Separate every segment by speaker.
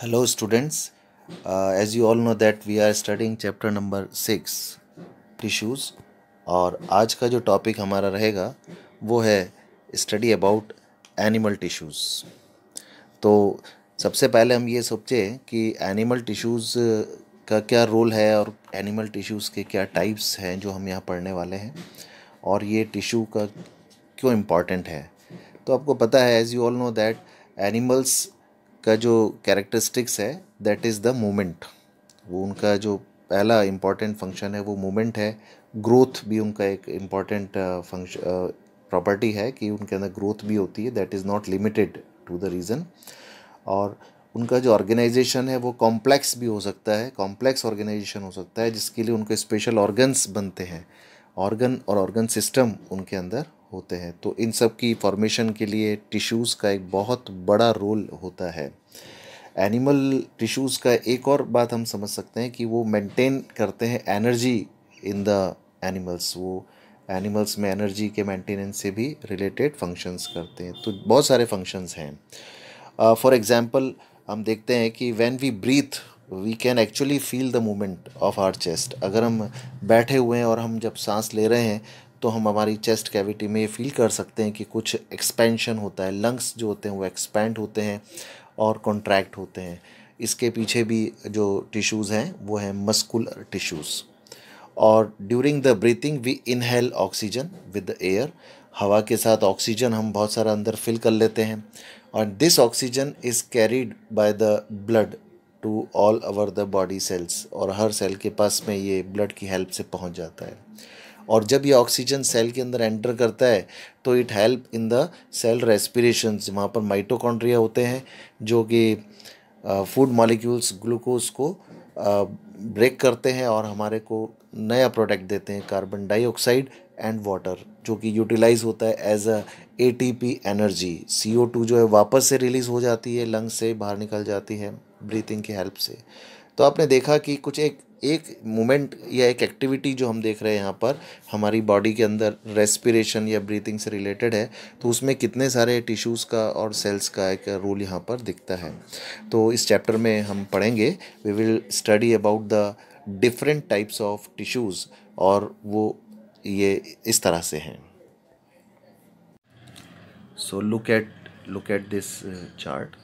Speaker 1: hello students uh, as you all know that we are studying chapter number six tissues और आज का जो topic हमारा रहेगा वो है स्टडी अबाउट एनिमल टिश्यूज़ तो सबसे पहले हम ये सोचे कि एनिमल टिश्यूज़ uh, का क्या रोल है और एनिमल टिश्यूज़ के क्या टाइप्स हैं जो हम यहाँ पढ़ने वाले हैं और ये टिश्यू का क्यों इम्पॉर्टेंट है तो आपको पता है as you all know that animals का जो कैरेक्टरिस्टिक्स है दैट इज़ द मोमेंट वो उनका जो पहला इम्पॉर्टेंट फंक्शन है वो मोमेंट है ग्रोथ भी उनका एक इम्पॉर्टेंट फंक्शन प्रॉपर्टी है कि उनके अंदर ग्रोथ भी होती है that is not limited to the reason और उनका जो ऑर्गेनाइजेशन है वो कॉम्प्लेक्स भी हो सकता है कॉम्प्लेक्स ऑर्गेनाइजेशन हो सकता है जिसके लिए उनके स्पेशल ऑर्गन्स बनते हैं ऑर्गन और ऑर्गन सिस्टम उनके अंदर होते हैं तो इन सब की फॉर्मेशन के लिए टिश्यूज़ का एक बहुत बड़ा रोल होता है एनिमल टिश्यूज़ का एक और बात हम समझ सकते हैं कि वो मेंटेन करते हैं एनर्जी इन द एनिमल्स वो एनिमल्स में एनर्जी के मेंटेनेंस से भी रिलेटेड फंक्शंस करते हैं तो बहुत सारे फंक्शंस हैं फॉर एग्ज़ाम्पल हम देखते हैं कि when we breathe we can actually feel the moment of our chest अगर हम बैठे हुए हैं और हम जब सांस ले रहे हैं तो हम हमारी चेस्ट कैविटी में फील कर सकते हैं कि कुछ एक्सपेंशन होता है लंग्स जो होते हैं वो एक्सपेंड होते हैं और कॉन्ट्रैक्ट होते हैं इसके पीछे भी जो टिश्यूज़ हैं वो हैं मस्कुलर टिश्यूज़ और during the breathing we inhale oxygen with the air हवा के साथ ऑक्सीजन हम बहुत सारा अंदर फिल कर लेते हैं और this oxygen is carried by the blood to all over the body cells और हर सेल के पास में ये ब्लड की हेल्प से पहुंच जाता है और जब ये ऑक्सीजन सेल के अंदर एंटर करता है तो it help in the cell respiration वहाँ पर माइटोकॉन्ड्रिया होते हैं जो कि फूड मॉलिक्यूल्स ग्लूकोज को ब्रेक करते हैं और हमारे को नया प्रोडक्ट देते हैं कार्बन डाइऑक्साइड एंड वाटर जो कि यूटिलाइज होता है as a A T P energy C O two जो है वापस से रिलीज़ हो जाती है लंग्स से बाहर निकल जाती है ब्रीथिंग की हेल्प से तो आपने देखा कि कुछ एक एक मूवमेंट या एक एक्टिविटी जो हम देख रहे हैं यहाँ पर हमारी बॉडी के अंदर रेस्पिरेशन या ब्रीथिंग से रिलेटेड है तो उसमें कितने सारे टिश्यूज़ का और सेल्स का एक रोल यहाँ पर दिखता है तो इस चैप्टर में हम पढ़ेंगे we will study about the different types of tissues और वो ये इस तरह से हैं so look at look at this chart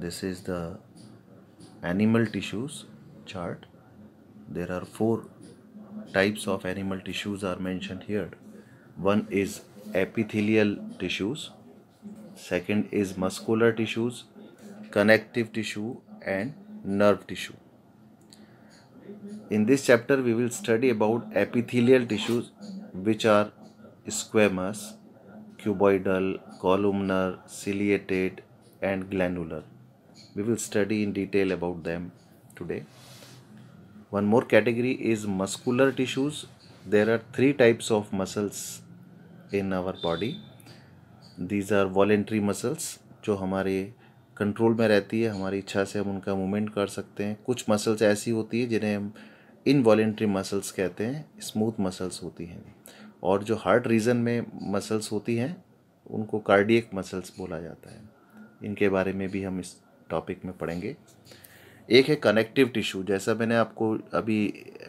Speaker 1: this is the animal tissues chart there are four types of animal tissues are mentioned here one is epithelial tissues second is muscular tissues connective tissue and nerve tissue in this chapter we will study about epithelial tissues which are squamous cuboidal columnar ciliated and glandular we will study in detail about them today one more category is muscular tissues there are three types of muscles in our body these are voluntary muscles जो हमारे control में रहती है हमारी इच्छा से हम उनका मूवमेंट कर सकते हैं कुछ मसल्स ऐसी होती है जिन्हें हम इनवॉलेंट्री मसल्स कहते हैं स्मूथ मसल्स होती हैं और जो हार्ट रीजन में मसल्स होती हैं उनको कार्डियक मसल्स बोला जाता है इनके बारे में भी हम इस टॉपिक में पढ़ेंगे एक है कनेक्टिव टिश्यू जैसा मैंने आपको अभी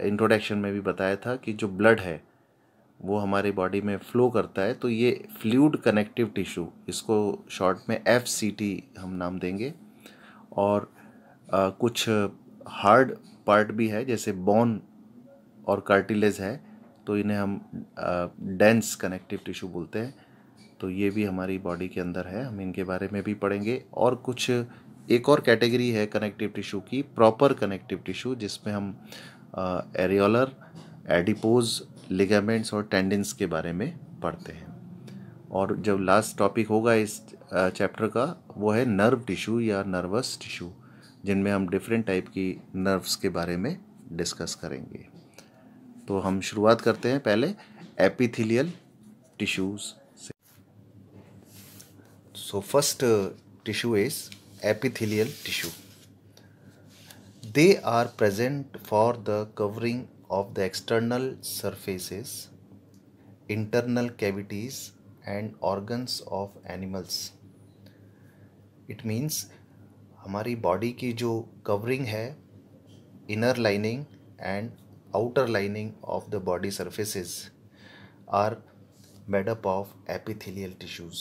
Speaker 1: इंट्रोडक्शन में भी बताया था कि जो ब्लड है वो हमारे बॉडी में फ्लो करता है तो ये फ्लूड कनेक्टिव टिश्यू इसको शॉर्ट में एफ हम नाम देंगे और आ, कुछ हार्ड पार्ट भी है जैसे बोन और कार्टिलेज है तो इन्हें हम डेंस कनेक्टिव टिश्यू बोलते हैं तो ये भी हमारी बॉडी के अंदर है हम इनके बारे में भी पढ़ेंगे और कुछ एक और कैटेगरी है कनेक्टिव टिश्यू की प्रॉपर कनेक्टिव टिश्यू जिसमें हम एरियोलर एडिपोज लिगामेंट्स और टेंडेंस के बारे में पढ़ते हैं और जब लास्ट टॉपिक होगा इस चैप्टर का वो है नर्व टिश्यू या नर्वस टिश्यू जिनमें हम डिफरेंट टाइप की नर्व्स के बारे में डिस्कस करेंगे तो हम शुरुआत करते हैं पहले एपिथिलियल टिश्यूज से so first tissue is epithelial tissue. They are present for the covering of the external surfaces, internal cavities and organs of animals. It means हमारी बॉडी की जो कवरिंग है inner lining and outer lining of the body surfaces are made up of epithelial tissues.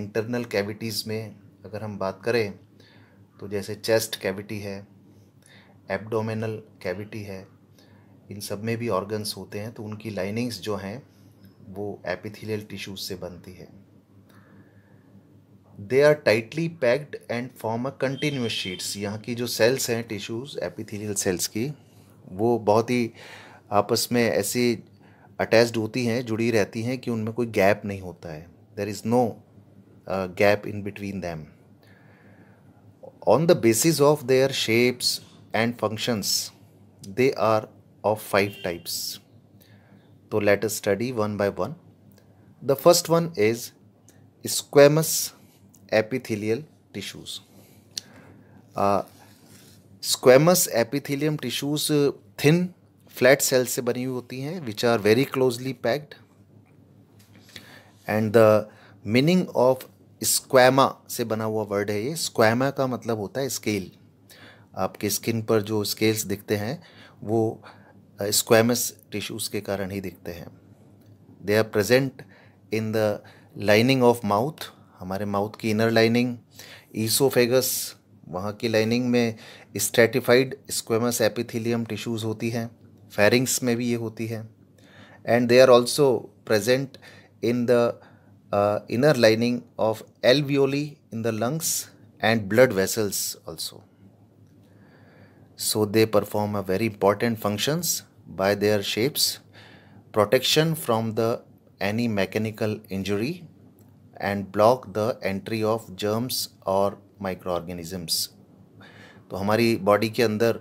Speaker 1: Internal cavities में अगर हम बात करें तो जैसे चेस्ट कैविटी है एब्डोमिनल कैविटी है इन सब में भी ऑर्गन्स होते हैं तो उनकी लाइनिंग्स जो हैं वो एपिथिलियल टिश्यूज से बनती है they are tightly packed and form a continuous sheets यहाँ की जो सेल्स हैं टिश्यूज़ एपिथिलियल सेल्स की वो बहुत ही आपस में ऐसी अटैच्ड होती हैं जुड़ी रहती हैं कि उनमें कोई गैप नहीं होता है there is no uh, gap in between them. On the basis of their shapes and functions, they are of five types. So let us study one by one. The first one is squamous epithelial tissues. Uh, squamous epithelium tissues uh, thin flat cells से बनी हुई होती हैं which are very closely packed and squama से बना हुआ word है ये स्क्वैमा का मतलब होता है स्केल आपके स्किन पर जो स्केल्स दिखते हैं वो स्क्वैमस uh, टिश्यूज़ के कारण ही दिखते हैं they are present in the lining of mouth हमारे माउथ की इनर लाइनिंग ईसोफेगस वहाँ की लाइनिंग में स्ट्रेटिफाइड स्क्वेमस एपिथीलियम टिश्यूज़ होती हैं फेरिंग्स में भी ये होती है and they are also present in the uh, inner lining of alveoli in the lungs and blood vessels also. So they perform a very important functions by their shapes, protection from the any mechanical injury and block the entry of germs or microorganisms तो हमारी body के अंदर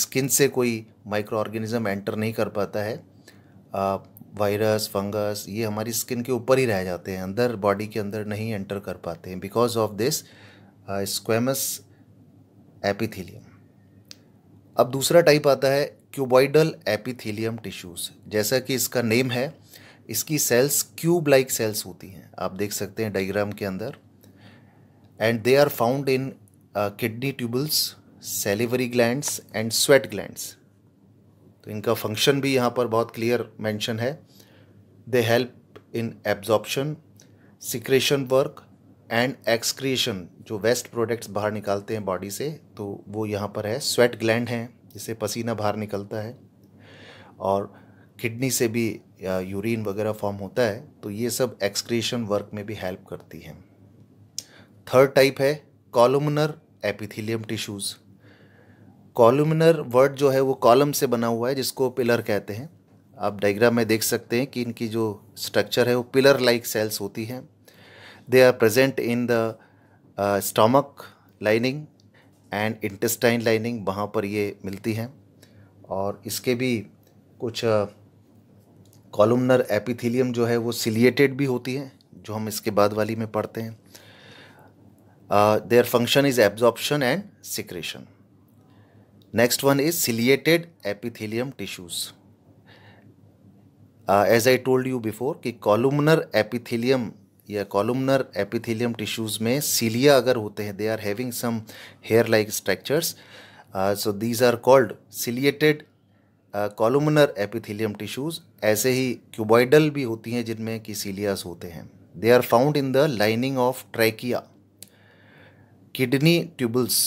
Speaker 1: skin से कोई micro organism enter नहीं कर पाता है वायरस फंगस ये हमारी स्किन के ऊपर ही रह जाते हैं अंदर बॉडी के अंदर नहीं एंटर कर पाते हैं because of this squamous epithelium अब दूसरा टाइप आता है क्यूबॉइडल एपिथीलियम टिश्यूज़ जैसा कि इसका नेम है इसकी सेल्स क्यूब लाइक सेल्स होती हैं आप देख सकते हैं डाइग्राम के अंदर and they are found in kidney tubules salivary glands and sweat glands तो इनका फंक्शन भी यहाँ पर बहुत क्लियर मेंशन है They help in absorption, secretion work and excretion जो वेस्ट प्रोडक्ट्स बाहर निकालते हैं बॉडी से तो वो यहाँ पर है स्वेट ग्लैंड हैं जिससे पसीना बाहर निकलता है और किडनी से भी यूरिन वगैरह फॉर्म होता है तो ये सब एक्सक्रिएशन वर्क में भी हेल्प करती हैं थर्ड टाइप है columnar epithelium tissues columnar word जो है वो कॉलम से बना हुआ है जिसको पिलर कहते हैं आप डायग्राम में देख सकते हैं कि इनकी जो स्ट्रक्चर है वो पिलर लाइक सेल्स होती हैं they are present in the stomach lining and intestine lining वहाँ पर ये मिलती हैं और इसके भी कुछ कॉलमनर uh, एपिथीलियम जो है वो सिलिएटेड भी होती है जो हम इसके बाद वाली में पढ़ते हैं their function is absorption and secretion next one is ciliated epithelium tissues as I told you before कि कॉलुमनर एपिथेलियम या कॉलुमनर एपिथेलियम टिश्यूज़ में सीलिया अगर होते हैं they are having some hair like structures so these are called ciliated columnar epithelium tissues ऐसे ही cuboidal भी होती हैं जिनमें कि सीलियाज होते हैं they are found in the lining of trachea kidney tubules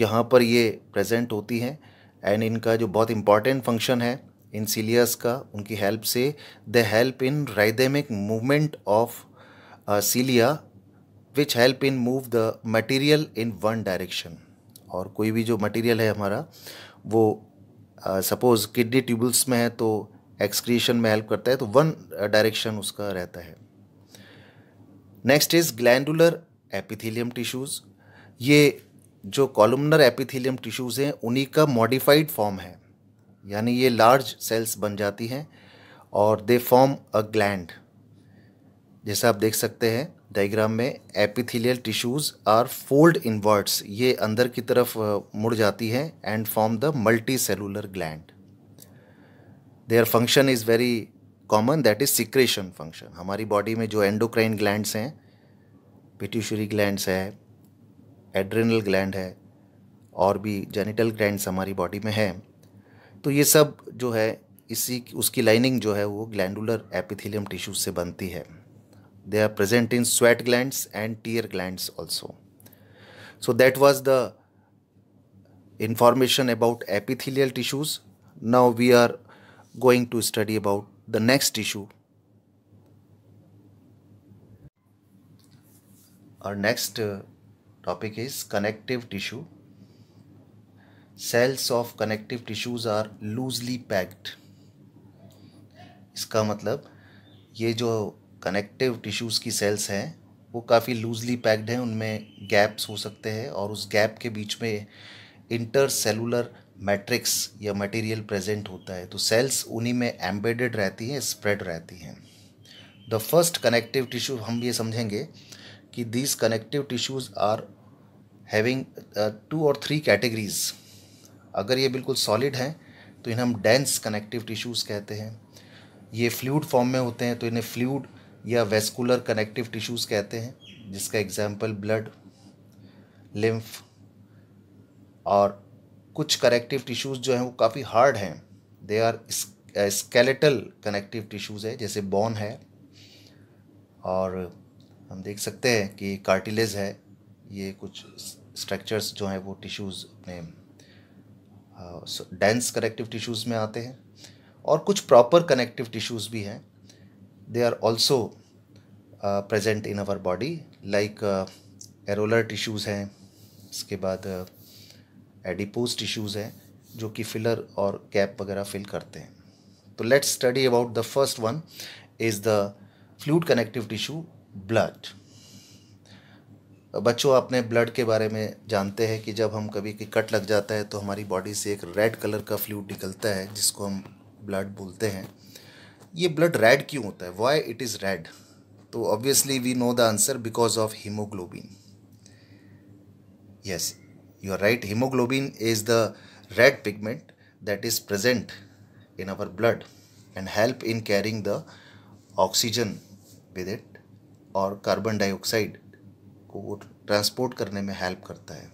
Speaker 1: यहाँ पर ये प्रेजेंट होती हैं एंड इनका जो बहुत इंपॉर्टेंट फंक्शन है इन सीलियर्स का उनकी हेल्प से they help in rhythmic movement of cilia which help in move the material in one direction और कोई भी जो मटेरियल है हमारा वो सपोज किडनी ट्यूबल्स में है तो एक्सक्रीशन में हेल्प करता है तो वन डायरेक्शन uh, उसका रहता है next is glandular epithelium tissues ये जो कॉलमनर एपिथीलियम टिश्यूज़ हैं उन्हीं का मॉडिफाइड फॉर्म है यानी ये लार्ज सेल्स बन जाती हैं और दे फॉर्म अ ग्लैंड जैसा आप देख सकते हैं डायग्राम में epithelial tissues are fold inwards ये अंदर की तरफ मुड़ जाती हैं and form the multicellular gland their function is very common that is secretion function हमारी बॉडी में जो एंडोक्राइन ग्लैंड्स हैं पिट्यूशरी ग्लैंड्स है एड्रेनल ग्लैंड है और भी जेनिटल ग्लैंड्स हमारी बॉडी में हैं तो ये सब जो है इसी उसकी लाइनिंग जो है वो ग्लैंडुलर एपिथेलियम टिश्यूज से बनती है they are present in sweat gland and tear gland also so that was the information about epithelial tissues now we are going to study about the next tissue और next topic is connective tissue cells of connective tissues are loosely packed इसका मतलब ये जो connective tissues की sales हैं वो काफ़ी loosely packed हैं उनमें गैप्स हो सकते हैं और उस गैप के बीच में इंटर सेलुलर मैट्रिक्स या मटेरियल प्रेजेंट होता है तो सेल्स उन्हीं में एम्बेडेड रहती हैं स्प्रेड रहती हैं द फर्स्ट कनेक्टिव टिश्यू हम ये समझेंगे कि these connective tissues are having two और थ्री कैटेगरीज़ अगर ये बिल्कुल सॉलिड हैं तो इन्हें हम डेंस कनेक्टिव टिश्यूज़ कहते हैं ये फ्लूड फॉर्म में होते हैं तो इन्हें फ्लूड या वेस्कुलर कनेक्टिव टिश्यूज़ कहते हैं जिसका एग्जाम्पल ब्लड लिम्फ और कुछ कनेक्टिव टिश्यूज़ जो हैं वो काफ़ी हार्ड हैं they are skeletal connective tissues है जैसे बोन है और हम देख सकते हैं कि कार्टिलेज है ये कुछ स्ट्रक्चर्स जो हैं वो टिश्यूज़ में डेंस कनेक्टिव टिश्यूज़ में आते हैं और कुछ प्रॉपर कनेक्टिव टिश्यूज़ भी हैं they are also present in our body like areolar tissues हैं इसके बाद एडिपोज टिश्यूज़ हैं जो कि फिलर और कैप वगैरह फिल करते हैं तो let's study about the first one is the fluid connective tissue blood बच्चों अपने ब्लड के बारे में जानते हैं कि जब हम कभी कि कट लग जाता है तो हमारी बॉडी से एक रेड कलर का फ्लूड निकलता है जिसको हम ब्लड बोलते हैं ये ब्लड रेड क्यों होता है वाई इट इज़ रेड तो obviously we know the answer because of haemoglobin yes you are right haemoglobin is the red pigment that is present in our blood and help in carrying the oxygen with it और carbon dioxide आपको वो transport करने में help करता है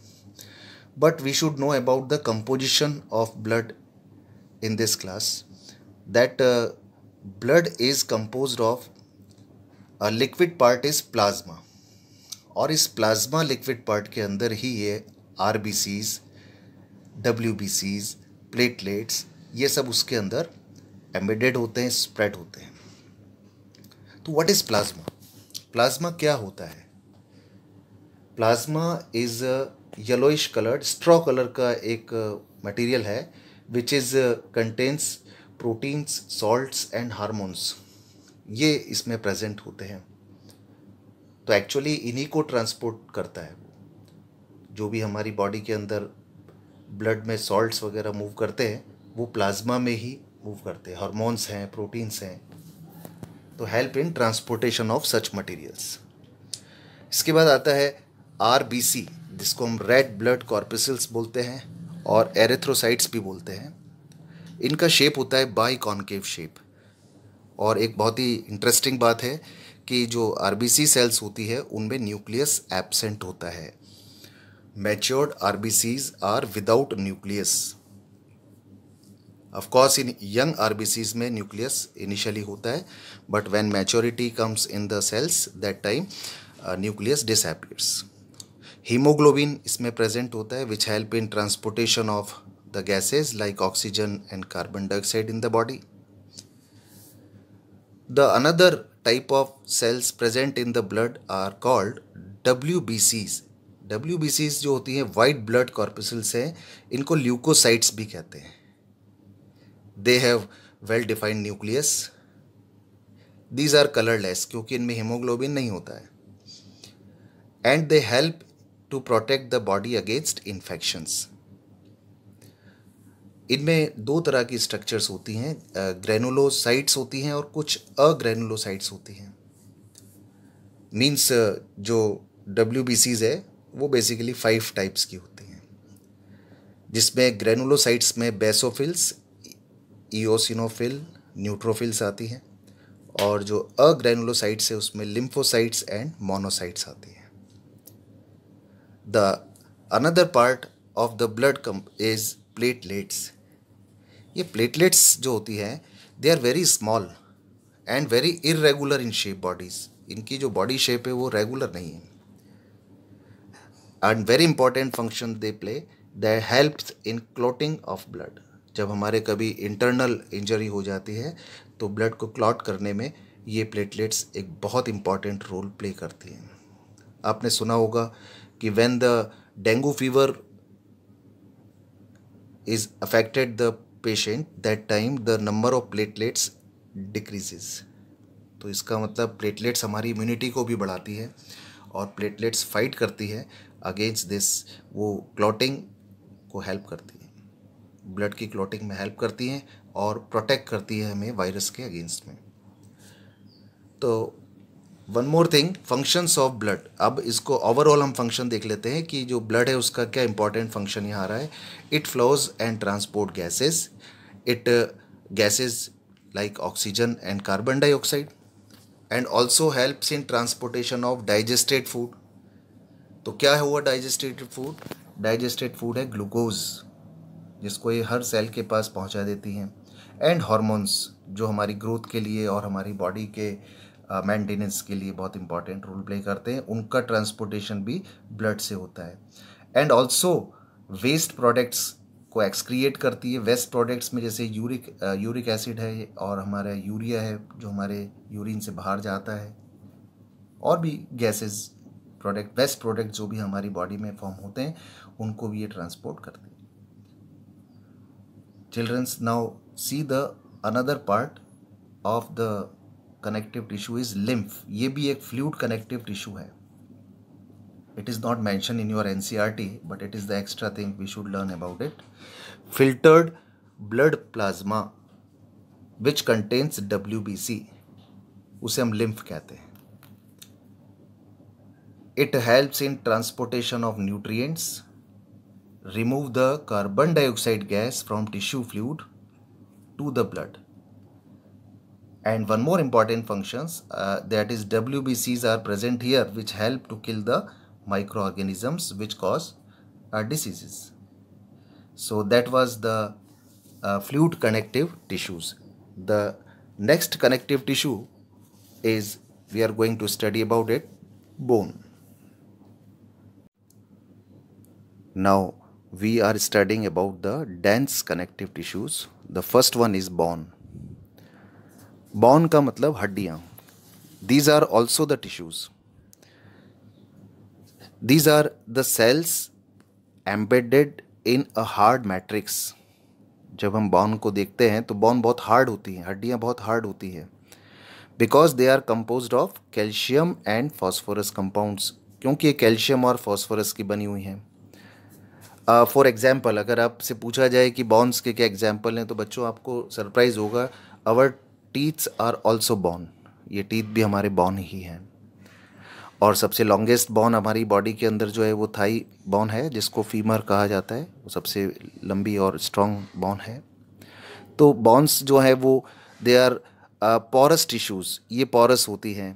Speaker 1: but we should know about the composition of blood in this class that blood is compose of liquid part is plasma और इस plasma liquid part के अंदर ही ये R B Cs W B Cs platelets ये सब उसके अंदर एम्बेडेड होते हैं स्प्रेड होते हैं तो व्हाट इज़ प्लाज्मा प्लाज्मा क्या होता है plasma is yellowish coloured straw colour का एक मटेरियल uh, है which is contains proteins salts and hormones ये इसमें प्रेजेंट होते हैं तो एक्चुअली इन्हीं को ट्रांसपोर्ट करता है जो भी हमारी बॉडी के अंदर ब्लड में सॉल्ट्स वगैरह मूव करते हैं वो प्लाज्मा में ही मूव करते हैं हार्मोन्स हैं प्रोटीन्स हैं तो help in transportation of such materials इसके बाद आता है आर जिसको हम रेड ब्लड कॉर्पिसल्स बोलते हैं और एरेथ्रोसाइट्स भी बोलते हैं इनका शेप होता है बाई कॉन्केव शेप और एक बहुत ही इंटरेस्टिंग बात है कि जो आर बी सी सेल्स होती है उनमें न्यूक्लियस एबसेंट होता है matured R B Cs are without nucleus of course in young R में न्यूक्लियस इनिशियली होता है but when maturity comes in the cells that time nucleus disappears haemoglobin इसमें present होता है which help in transportation of the gases like oxygen and carbon dioxide in the body the another type of cells present in the blood are called W B Cs W B Cs जो होती हैं white blood corpuscles हैं इनको leukocytes भी कहते हैं they have well defined nucleus these are colourless क्योंकि इनमें हीमोग्लोबिन नहीं होता है and they help to protect the body against infections. इनमें दो तरह की स्ट्रक्चर्स होती हैं ग्रेनुलोसाइट्स होती हैं और कुछ अग्रेनुलोसाइट्स होती हैं मीन्स जो डब्ल्यू है वो बेसिकली फाइव टाइप्स की होती हैं जिसमें ग्रेनुलोसाइट्स में बेसोफिल्स ईओसिनोफिल न्यूट्रोफिल्स आती हैं और जो अग्रेनुलोसाइट्स है उसमें लिम्फोसाइट्स एंड मोनोसाइट्स आती हैं the another part of the blood is platelets ये platelets जो होती हैं they are very small and very irregular in shape bodies इनकी जो बॉडी शेप है वो रेगुलर नहीं है and very important function they play they helps in clotting of blood जब हमारे कभी इंटरनल इंजरी हो जाती है तो ब्लड को क्लॉट करने में ये प्लेटलेट्स एक बहुत इंपॉर्टेंट रोल प्ले करती हैं आपने सुना होगा कि when the dengue fever is affected the patient that time the number of platelets decreases तो इसका मतलब प्लेटलेट्स हमारी इम्यूनिटी को भी बढ़ाती है और प्लेटलेट्स फाइट करती है अगेंस्ट दिस वो क्लॉटिंग को हेल्प करती है ब्लड की क्लॉटिंग में हेल्प करती हैं और प्रोटेक्ट करती है हमें वायरस के अगेंस्ट में तो one more thing functions of blood अब इसको ओवरऑल हम फंक्शन देख लेते हैं कि जो ब्लड है उसका क्या इंपॉर्टेंट फंक्शन यहाँ आ रहा है it flows and transport gases it gases like oxygen and carbon dioxide and also helps in transportation of digested food तो क्या है हुआ डाइजेस्टेड फूड डाइजेस्टेड फूड है ग्लूकोज जिसको ये हर सेल के पास पहुँचा देती हैं एंड हॉर्मोन्स जो हमारी ग्रोथ के लिए और हमारी बॉडी के मेंटेनेंस के लिए बहुत इंपॉर्टेंट रोल प्ले करते हैं उनका ट्रांसपोर्टेशन भी ब्लड से होता है एंड ऑल्सो वेस्ट प्रोडक्ट्स को एक्सक्रिएट करती है वेस्ट प्रोडक्ट्स में जैसे यूरिक यूरिक एसिड है और हमारा यूरिया है जो हमारे यूरिन से बाहर जाता है और भी गैसेस प्रोडक्ट वेस्ट प्रोडक्ट जो भी हमारी बॉडी में फॉर्म होते हैं उनको भी ये ट्रांसपोर्ट करती है childrens now see the another part of the connective tissue is lymph ये भी एक फ्लूड कनेक्टिव टिश्यू है it is not mention in your NCERT but it is the extra thing we should learn about it filtered blood plasma which contains W B C उसे हम lymph कहते हैं it helps in transportation of nutrients remove the carbon dioxide gas from tissue fluid to the blood and one more important functions uh, that is WBCs are present here which help to kill the microorganisms which cause uh, diseases. So that was the uh, fluid connective tissues. The next connective tissue is we are going to study about it bone. Now we are studying about the dense connective tissues. The first one is bone बॉन का मतलब हड्डियाँ these are also the tissues these are the cells embedded in a hard matrix जब हम बॉन को देखते हैं तो बॉन बहुत हार्ड होती है हड्डियाँ बहुत हार्ड होती है because they are compose of calcium and phosphorus compounds क्योंकि ये कैल्शियम और फॉस्फोरस की बनी हुई हैं फॉर uh, एग्ज़ाम्पल अगर आपसे पूछा जाए कि बॉन्स के क्या एग्जाम्पल हैं तो बच्चों आपको सरप्राइज़ होगा our teeths are also bone ये टीथ भी हमारे बॉर्न ही हैं और सबसे लॉन्गेस्ट बॉन हमारी बॉडी के अंदर जो है वो थाई बॉन है जिसको फीमर कहा जाता है वो सबसे लंबी और स्ट्रॉन्ग बॉन है तो बॉन्स जो है वो दे आर पॉरस टिश्यूज़ ये पॉरस होती हैं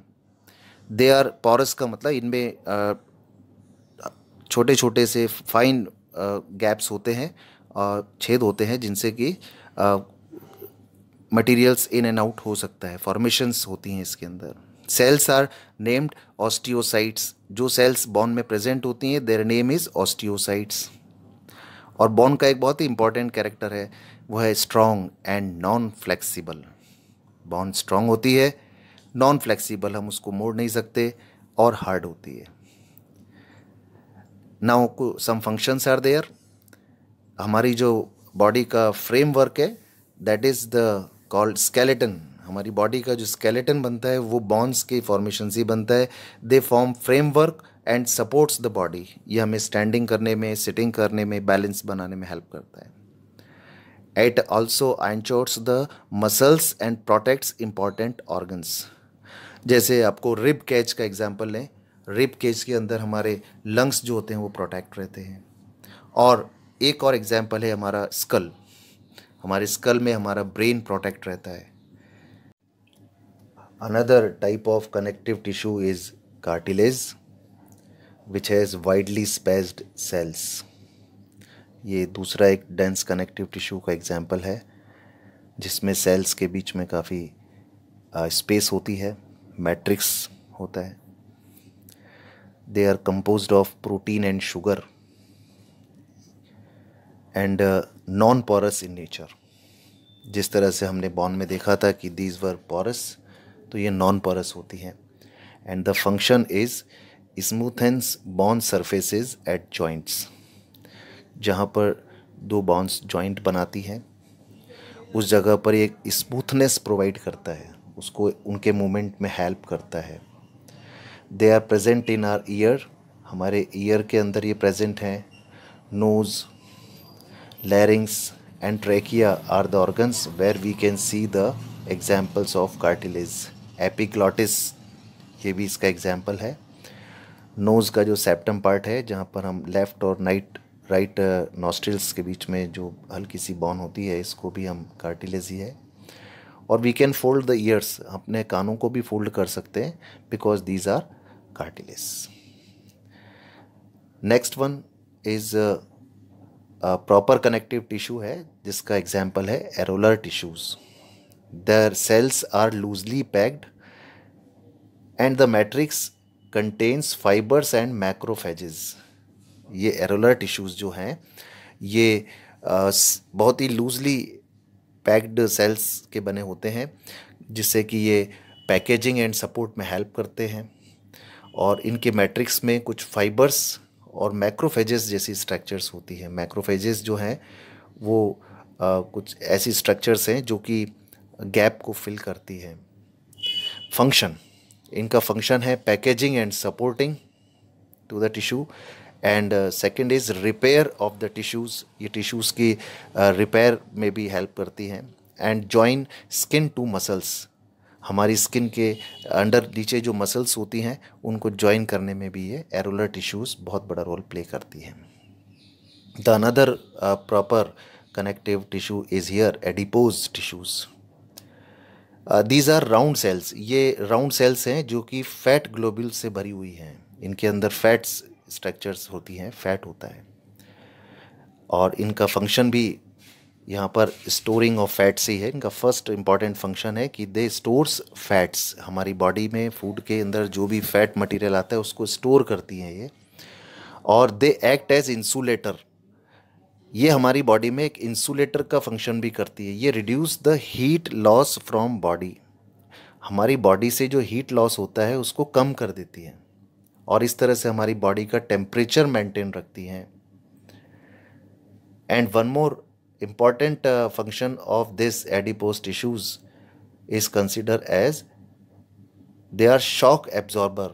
Speaker 1: दे आर पॉरस का मतलब इनमें uh, छोटे छोटे से फाइन गैप्स uh, होते हैं छेद होते हैं जिनसे कि uh, materials in and out हो सकता है फॉर्मेशंस होती हैं इसके अंदर सेल्स आर नेम्ड ऑस्टियोसाइट्स जो सेल्स बॉन में प्रेजेंट होती हैं देर नेम इज़ ऑस्टियोसाइट्स और बॉन का एक बहुत ही इंपॉर्टेंट कैरेक्टर है वह है strong and non flexible bone strong होती है नॉन फ्लेक्सिबल हम उसको मोड़ नहीं सकते और हार्ड होती है now some functions are there हमारी जो बॉडी का फ्रेमवर्क है that is the called skeleton हमारी बॉडी का जो स्केलेटन बनता है वो बॉन्स के फॉर्मेशन से बनता है they form framework and supports the body ये हमें स्टैंडिंग करने में सिटिंग करने में बैलेंस बनाने में हेल्प करता है it also anchors the muscles and protects important organs जैसे आपको रिब कैच का एग्जाम्पल लें रिब कैच के अंदर हमारे लंग्स जो होते हैं वो प्रोटेक्ट रहते हैं और एक और एग्जाम्पल है हमारा स्कल हमारे स्कल में हमारा ब्रेन प्रोटेक्ट रहता है another type of connective tissue is cartilage which has widely spaced cells ये दूसरा एक डेंस कनेक्टिव टिश्यू का एग्जाम्पल है जिसमें सेल्स के बीच में काफ़ी स्पेस होती है मैट्रिक्स होता है they are compose of protein and sugar and non porous in nature जिस तरह से हमने बॉन में देखा था कि दीज वर पोरस तो ये नॉन पोरस होती हैं and the function is smoothens bone surfaces eight joints जहाँ पर दो बॉन्स जॉइंट बनाती हैं उस जगह पर एक स्मूथनेस प्रोवाइड करता है उसको उनके मूवमेंट में हेल्प करता है they are present in our ear हमारे ईयर के अंदर ये प्रेजेंट हैं nose larynx and trachea are the organs where we can see the examples of cartilage epiglottis ये भी इसका एग्जाम्पल है नोज़ का जो सेप्टम पार्ट है जहाँ पर हम लेफ़्ट और नाइट राइट नॉस्ट्रिल्स के बीच में जो हल्की सी बॉन होती है इसको भी हम कार्टिलेज ही है और we can fold the ears अपने कानों को भी फोल्ड कर सकते हैं because these are cartilage next one is proper connective tissue है जिसका एग्जाम्पल है areolar tissues the cells are loosely packed and the matrix contains fibres and macrophages ये एरोलर टिश्यूज़ जो हैं ये बहुत ही लूजली पैक्ड सेल्स के बने होते हैं जिससे कि ये पैकेजिंग एंड सपोर्ट में हेल्प करते हैं और इनके मैट्रिक्स में कुछ फाइबर्स और मैक्रोफेजेस जैसी स्ट्रक्चर्स होती है मैक्रोफेजेस जो हैं वो आ, कुछ ऐसी स्ट्रक्चर्स हैं जो कि गैप को फिल करती है फंक्शन इनका फंक्शन है packaging and supporting to the tissue and second is repair of the tissues ये टिश्यूज़ की रिपेयर uh, में भी हेल्प करती हैं and join skin to muscles हमारी स्किन के अंडर नीचे जो मसल्स होती हैं उनको ज्वाइन करने में भी ये एरोलर टिश्यूज़ बहुत बड़ा रोल प्ले करती हैं the another proper connective tissue is here adipose tissues these are round cells ये राउंड सेल्स हैं जो कि फैट ग्लोबल से भरी हुई हैं इनके अंदर फैट्स स्ट्रक्चर्स होती हैं फैट होता है और इनका फंक्शन भी यहाँ पर स्टोरिंग ऑफ फैट्स ही है इनका फर्स्ट इम्पॉर्टेंट फंक्शन है कि दे स्टोर्स फैट्स हमारी बॉडी में फूड के अंदर जो भी फैट मटेरियल आता है उसको स्टोर करती हैं ये और दे एक्ट एज इंसुलेटर ये हमारी बॉडी में एक इंसुलेटर का फंक्शन भी करती है ये reduce the heat loss from body हमारी बॉडी से जो हीट लॉस होता है उसको कम कर देती है और इस तरह से हमारी बॉडी का टेम्परेचर मेंटेन रखती हैं and one more important uh, function of this adipose tissues is considered as they are shock absorber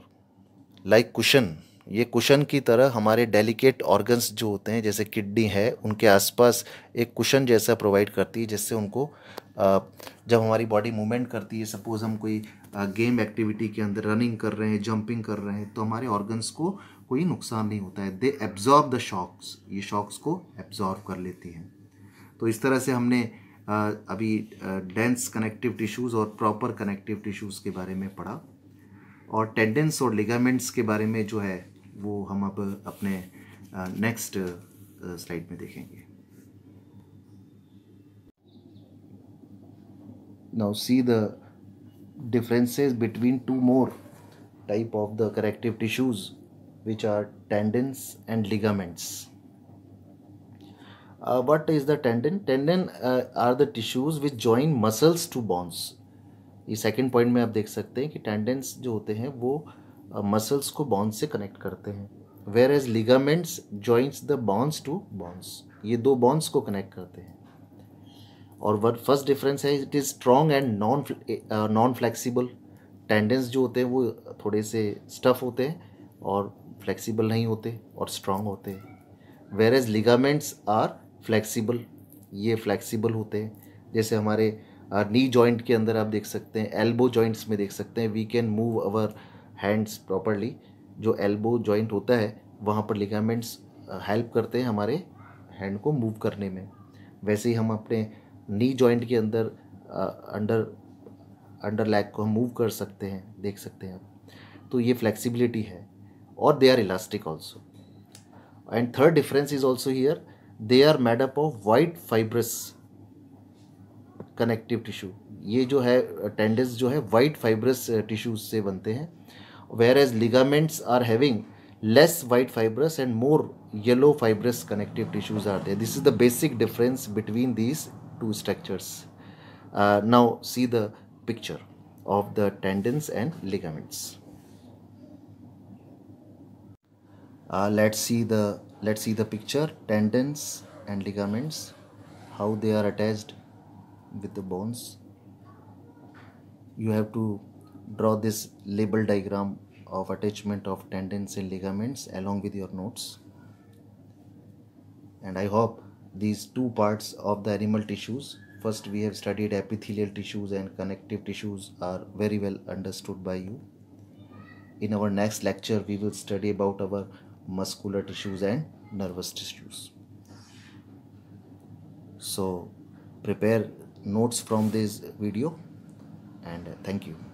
Speaker 1: like cushion ये कुशन की तरह हमारे डेलिकेट ऑर्गन्स जो होते हैं जैसे किडनी है उनके आसपास एक कुशन जैसा प्रोवाइड करती है जिससे उनको uh, जब हमारी बॉडी मूवमेंट करती है सपोज़ हम कोई गेम uh, एक्टिविटी के अंदर रनिंग कर रहे हैं जंपिंग कर रहे हैं तो हमारे ऑर्गन्स को कोई नुकसान नहीं होता है दे एब्जॉर्ब द शॉक्स ये शॉक्स को एब्जॉर्ब कर लेती हैं तो इस तरह से हमने अभी डेंस कनेक्टिव टिश्यूज़ और प्रॉपर कनेक्टिव टिश्यूज़ के बारे में पढ़ा और टेंडेंस और लिगामेंट्स के बारे में जो है वो हम अब अपने नेक्स्ट स्लाइड में देखेंगे now see the differences between two more type of the connective tissues which are tendons and ligaments Uh, what is the tendon? Tendon uh, are the tissues which join muscles to bones. ये second point में आप देख सकते हैं कि tendencies जो होते हैं वो मसल्स uh, को बॉन्स से कनेक्ट करते हैं whereas ligaments joints the bones to bones ये दो बॉन्स को कनेक्ट करते हैं और वन फर्स्ट डिफरेंस है it is strong and non non flexible tendons जो होते हैं वो थोड़े से स्टफ होते हैं और फ्लैक्सीबल नहीं होते और स्ट्रॉन्ग होते हैं whereas ligaments are flexible ये फ्लैक्सीबल होते हैं जैसे हमारे नी जॉइंट के अंदर आप देख सकते हैं एल्बो जॉइंट्स में देख सकते हैं we can move our hands properly जो एल्बो जॉइंट होता है वहाँ पर लिगामेंट्स हेल्प करते हैं हमारे हैंड को मूव करने में वैसे ही हम अपने नी जॉइंट के अंदर अंडर अंडर लैग को हम मूव कर सकते हैं देख सकते हैं आप तो ये फ्लेक्सिबिलिटी है और they are elastic also and third difference is also here They are made up of white fibrous connective tissue. ये जो है tendons जो है white fibrous uh, tissues से बनते हैं having less white fibrous and more yellow fibrous connective tissues are there. This is the basic difference between these two structures. Uh, now see the picture of the tendons and ligaments. Uh, let's see the let's see the picture tendons and ligaments how they are attached with the bones you have to draw this label diagram of attachment of tendons and ligaments along with your notes and I hope these two parts of the animal tissues first we have studied epithelial tissues and connective tissues are very well understood by you in our next lecture we will study about our muscular tissues and nervous tissues. So prepare notes from this video and thank you.